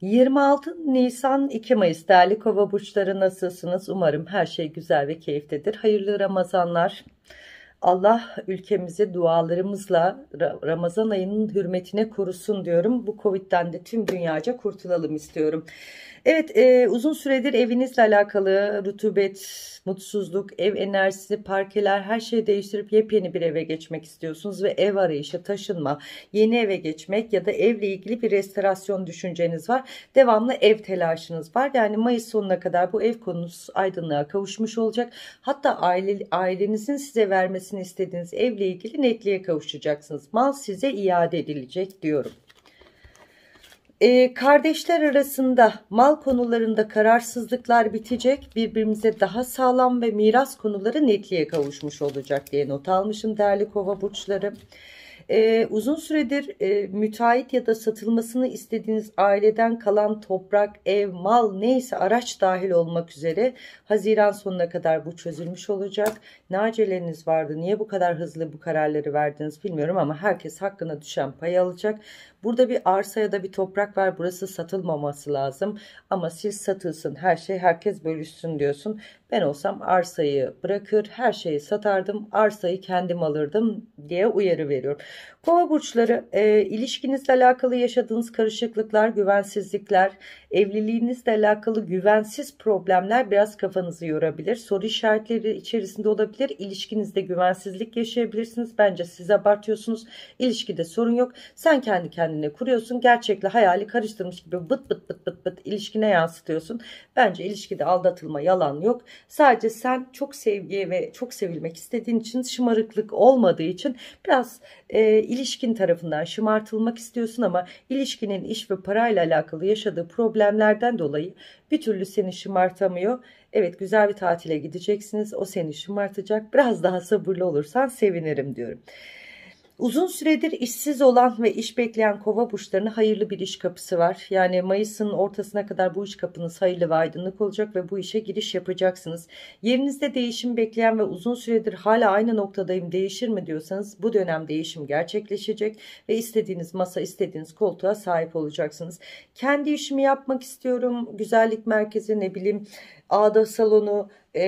26 Nisan 2 Mayıs değerli kova burçları nasılsınız? Umarım her şey güzel ve keyiftedir. Hayırlı Ramazanlar. Allah ülkemizi dualarımızla Ramazan ayının hürmetine korusun diyorum. Bu Covid'den de tüm dünyaca kurtulalım istiyorum. Evet e, uzun süredir evinizle alakalı rutubet, mutsuzluk, ev enerjisi, parkeler her şeyi değiştirip yepyeni bir eve geçmek istiyorsunuz ve ev arayışı, taşınma, yeni eve geçmek ya da evle ilgili bir restorasyon düşünceniz var. Devamlı ev telaşınız var. Yani Mayıs sonuna kadar bu ev konusu aydınlığa kavuşmuş olacak. Hatta aile, ailenizin size vermesi verilmesini istediğiniz evle ilgili netliğe kavuşacaksınız. Mal size iade edilecek diyorum. Ee, kardeşler arasında mal konularında kararsızlıklar bitecek. Birbirimize daha sağlam ve miras konuları netliğe kavuşmuş olacak diye not almışım değerli kova burçları. E, uzun süredir e, müteahhit ya da satılmasını istediğiniz aileden kalan toprak, ev, mal neyse araç dahil olmak üzere Haziran sonuna kadar bu çözülmüş olacak. Ne aceleniz vardı, niye bu kadar hızlı bu kararları verdiniz bilmiyorum ama herkes hakkına düşen pay alacak. Burada bir arsa ya da bir toprak var burası satılmaması lazım ama siz satılsın her şey herkes bölüşsün diyorsun. Ben olsam arsayı bırakır her şeyi satardım arsayı kendim alırdım diye uyarı veriyor. Kova burçları e, ilişkinizle alakalı yaşadığınız karışıklıklar, güvensizlikler, evliliğinizle alakalı güvensiz problemler biraz kafanızı yorabilir. Soru işaretleri içerisinde olabilir. İlişkinizde güvensizlik yaşayabilirsiniz. Bence siz abartıyorsunuz. İlişkide sorun yok. Sen kendi kendine kendine kuruyorsun. Gerçekle hayali karıştırmış gibi bıt bıt bıt bıt bıt ilişkine yansıtıyorsun. Bence ilişkide aldatılma yalan yok. Sadece sen çok sevgiye ve çok sevilmek istediğin için şımarıklık olmadığı için biraz e, ilişkin tarafından şımartılmak istiyorsun ama ilişkinin iş ve parayla alakalı yaşadığı problemlerden dolayı bir türlü seni şımartamıyor. Evet güzel bir tatile gideceksiniz. O seni şımartacak. Biraz daha sabırlı olursan sevinirim diyorum. Uzun süredir işsiz olan ve iş bekleyen kova burçlarına hayırlı bir iş kapısı var. Yani Mayıs'ın ortasına kadar bu iş kapınız hayırlı ve aydınlık olacak ve bu işe giriş yapacaksınız. Yerinizde değişim bekleyen ve uzun süredir hala aynı noktadayım değişir mi diyorsanız bu dönem değişim gerçekleşecek ve istediğiniz masa istediğiniz koltuğa sahip olacaksınız. Kendi işimi yapmak istiyorum. Güzellik merkezi ne bileyim Ada salonu e,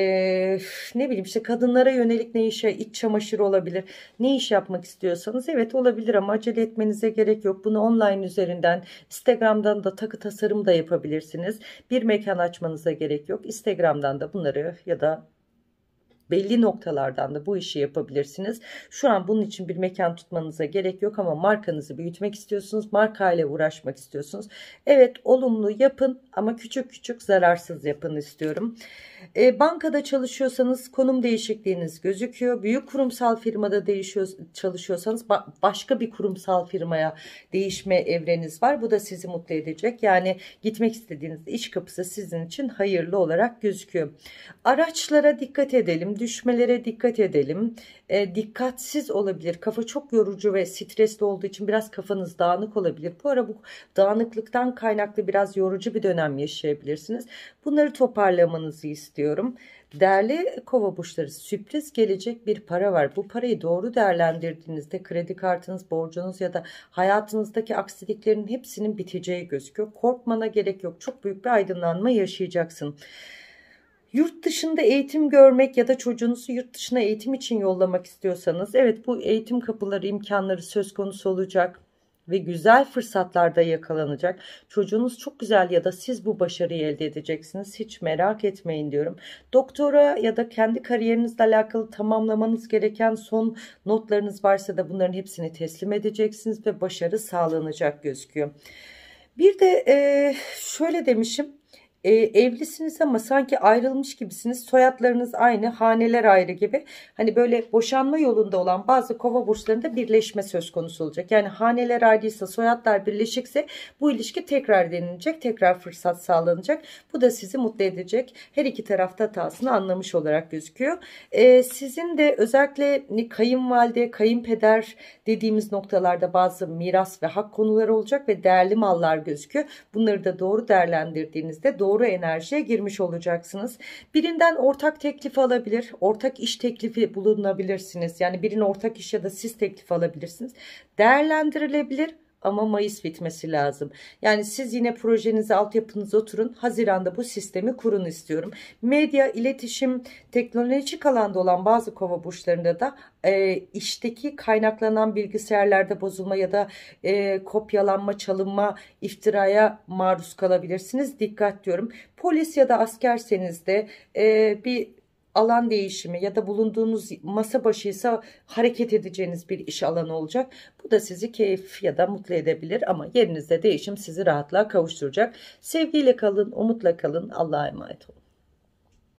ne bileyim işte kadınlara yönelik ne işe iç çamaşır olabilir. Ne iş yapmak istiyorsanız evet olabilir ama acele etmenize gerek yok. Bunu online üzerinden Instagram'dan da takı tasarım da yapabilirsiniz. Bir mekan açmanıza gerek yok. Instagram'dan da bunları ya da belli noktalardan da bu işi yapabilirsiniz. Şu an bunun için bir mekan tutmanıza gerek yok ama markanızı büyütmek istiyorsunuz. marka ile uğraşmak istiyorsunuz. Evet olumlu yapın ama küçük küçük zararsız yapın istiyorum. E, bankada çalışıyorsanız konum değişikliğiniz gözüküyor. Büyük kurumsal firmada değişiyor, çalışıyorsanız ba başka bir kurumsal firmaya değişme evreniz var. Bu da sizi mutlu edecek. Yani gitmek istediğiniz iş kapısı sizin için hayırlı olarak gözüküyor. Araçlara dikkat edelim. Düşmelere dikkat edelim. E, dikkatsiz olabilir. Kafa çok yorucu ve stresli olduğu için biraz kafanız dağınık olabilir. Bu ara bu dağınıklıktan kaynaklı biraz yorucu bir dönem yaşayabilirsiniz. Bunları toparlamanızı istiyorum istiyorum. Değerli kova burçları sürpriz gelecek bir para var. Bu parayı doğru değerlendirdiğinizde kredi kartınız, borcunuz ya da hayatınızdaki aksiliklerin hepsinin biteceği gözüküyor. Korkmana gerek yok. Çok büyük bir aydınlanma yaşayacaksın. Yurt dışında eğitim görmek ya da çocuğunuzu yurt dışına eğitim için yollamak istiyorsanız evet bu eğitim kapıları imkanları söz konusu olacak ve güzel fırsatlarda yakalanacak. Çocuğunuz çok güzel ya da siz bu başarıyı elde edeceksiniz. Hiç merak etmeyin diyorum. Doktora ya da kendi kariyerinizle alakalı tamamlamanız gereken son notlarınız varsa da bunların hepsini teslim edeceksiniz ve başarı sağlanacak gözüküyor. Bir de e, şöyle demişim e, evlisiniz ama sanki ayrılmış gibisiniz. Soyadlarınız aynı, haneler ayrı gibi. Hani böyle boşanma yolunda olan bazı kova burçlarında birleşme söz konusu olacak. Yani haneler ayrıysa, soyadlar birleşikse bu ilişki tekrar denilecek, tekrar fırsat sağlanacak. Bu da sizi mutlu edecek. Her iki tarafta hatasını anlamış olarak gözüküyor. E, sizin de özellikle hani kayınvalide, kayınpeder dediğimiz noktalarda bazı miras ve hak konuları olacak ve değerli mallar gözüküyor. Bunları da doğru değerlendirdiğinizde doğru doğru enerjiye girmiş olacaksınız. Birinden ortak teklif alabilir, ortak iş teklifi bulunabilirsiniz. Yani birine ortak iş ya da siz teklif alabilirsiniz. Değerlendirilebilir ama Mayıs bitmesi lazım. Yani siz yine projenizi altyapınıza oturun. Haziranda bu sistemi kurun istiyorum. Medya, iletişim, teknolojik alanda olan bazı kova burçlarında da e, işteki kaynaklanan bilgisayarlarda bozulma ya da e, kopyalanma, çalınma, iftiraya maruz kalabilirsiniz. Dikkat diyorum. Polis ya da askerseniz de e, bir alan değişimi ya da bulunduğunuz masa başıysa hareket edeceğiniz bir iş alanı olacak. Bu da sizi keyif ya da mutlu edebilir ama yerinizde değişim sizi rahatlığa kavuşturacak. Sevgiyle kalın, umutla kalın. Allah'a emanet olun.